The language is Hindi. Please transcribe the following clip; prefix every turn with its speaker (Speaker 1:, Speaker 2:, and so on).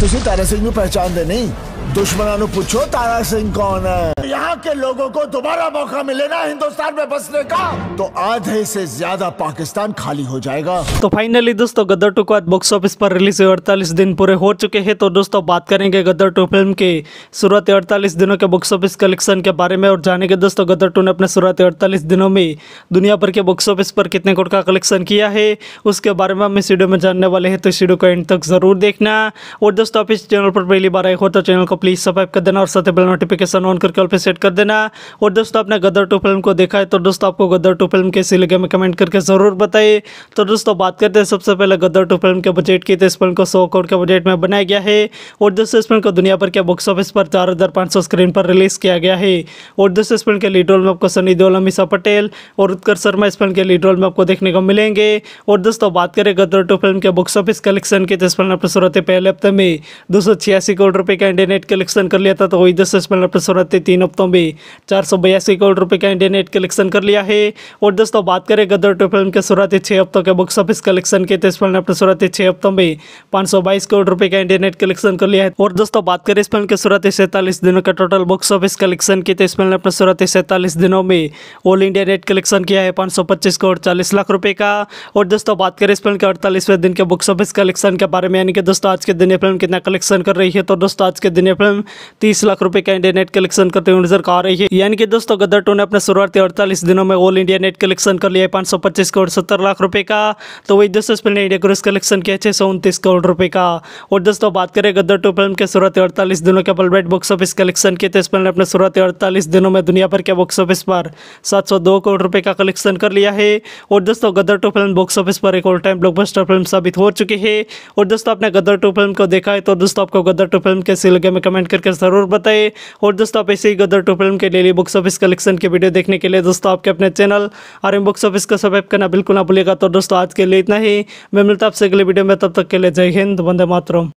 Speaker 1: ਤੁਸੀਂ ਤਾਰਾ ਸਿੰਘ ਨੂੰ ਪਛਾਣਦੇ ਨਹੀਂ दुश्मनों पूछो तारा सिंह कौन है यहाँ के लोगों को दोबारा मौका मिले ना हिंदुस्तान में बसने का तो आधे से ज्यादा पाकिस्तान खाली हो जाएगा तो फाइनली दोस्तों गदर टू को आज बॉक्स ऑफिस पर रिलीज हुए अड़तालीस दिन पूरे हो चुके हैं तो दोस्तों बात करेंगे गदर टू फिल्म के शुरुआत अड़तालीस दिनों के बॉक्स ऑफिस कलेक्शन के बारे में और जानेंगे दोस्तों गदर टू ने अपने शुरुआती अड़तालीस दिनों में दुनिया भर के बॉक्स ऑफिस पर कितने करोड़ का कलेक्शन किया है उसके बारे में हम इस वीडियो में जानने वाले हैं तो इस वीडियो को एंड तक जरूर देखना और दोस्तों आप इस चैनल पर पहली बार आए हो तो चैनल को प्लीज़ सब्सक्राइब कर देना और साथ ही बेल नोटिफिकेशन ऑन करके ऑल पे सेट कर देना और दोस्तों आपने गदर टू फिल्म को देखा है तो दोस्तों आपको गदर टू फिल्म कैसी लगे हमें कमेंट करके ज़रूर बताइए तो दोस्तों बात करते हैं सबसे पहले गदर टू फिल्म के बजट की तो इस फिल्म को सौ करोड़ के बजट में बनाया गया है और दोस्तों इस फिल्म को दुनिया भर के बॉक्स ऑफिस पर चार हज़ार पाँच सौ स्क्रीन पर रिलीज़ किया गया है और दोस्तों इस फिल्म के लीड रोल में आपको सनी देओल अमिशा पटेल और उत्कर्ष शर्मा इस फिल्म के लीड रोल में आपको देखने को मिलेंगे और दोस्तों बात करें गदर टू फिल्म के बॉक्स ऑफिस कलेक्शन की तो इस फिल्म ने अपने सूरत पहले हफ्ते में दो सौ छियासी करोड़ रुपए का इंडियन इंटरनेट कलेक्शन कर लिया था तो वही दस स्पेलर प्रसोना थे तीन हफ्तों में चार सौ बयासी करोड़ रुपये का इंटरनेट कलेक्शन कर लिया है और दोस्तों बात करें गदर टू फिल्म के शुरुआती छः हफ्तों के बॉक्स ऑफिस कलेक्शन के तो इस फिल्म ने अपने शुरुआती छः हफ्तों में पाँच सौ बाईस करोड़ रुपये का इंटरनेट कलेक्शन कर लिया है और दोस्तों बात करें इस फिल्म के शुरुआती सैंतालीस दिनों का टोटल बॉक्स ऑफिस कलेक्शन की तो इस फिल्म ने अपने शुरुआती सैंतालीस दिनों में ऑल इंडिया नेट कलेक्शन किया है पाँच सौ पच्चीस करोड़ चालीस लाख रुपये का और दोस्तों बात करें इस फिल्म के अड़तालीसवें दिन के बॉक्स ऑफिस कलेक्शन के बारे में यानी कि दोस्तों आज के दिन ये फिल्म कितना कलेक्शन कर रही है तो दोस्तों आज के दिन ने फिल्म तीस लाख रुपए का इंडिया नेट कलेक्शन करते हुए नजर आ रही है यानी कि दोस्तों गदर टू ने अपने शुरुआती अड़तालीस दिनों में ऑल इंडिया नेट कलेक्शन कर लिया है पांच करोड़ सत्तर लाख रुपए का तो वही दोस्तों इस फिल्म ने इंडिया ग्रोस कलेक्शन किया छह छः करोड़ रुपए का और दोस्तों बात करें गदर टू फिल्म के शुरुआती अड़तालीस दिनों के बल्बेट बॉक्स ऑफिस कलेक्शन किए तो इस फिल्म ने अपने शुरुआती अड़तालीस दिनों में दुनिया भर के बॉक्स ऑफिस पर सात करोड़ रुपए का कलेक्शन कर लिया है और दोस्तों Gadar two film box office पर एक ऑल टाइम ब्लॉकबस्टर फिल्म साबित हो चुकी है और दोस्तों आपने गदर टू फिल्म को देखा है तो दोस्तों आपको गदर टू फिल्म के सिलगे में कमेंट करके ज़रूर बताइए और दोस्तों आप ऐसे ही गदर टू फिल्म के डेली बुक्स ऑफिस कलेक्शन की वीडियो देखने के लिए दोस्तों आपके अपने चैनल और इन बुक्स ऑफिस को सब्सक्राइब करना बिल्कुल ना भूलेगा तो दोस्तों आज के लिए इतना ही मैं मिलता आपसे अगले वीडियो में तब तक के लिए जय हिंद वंदे मातरम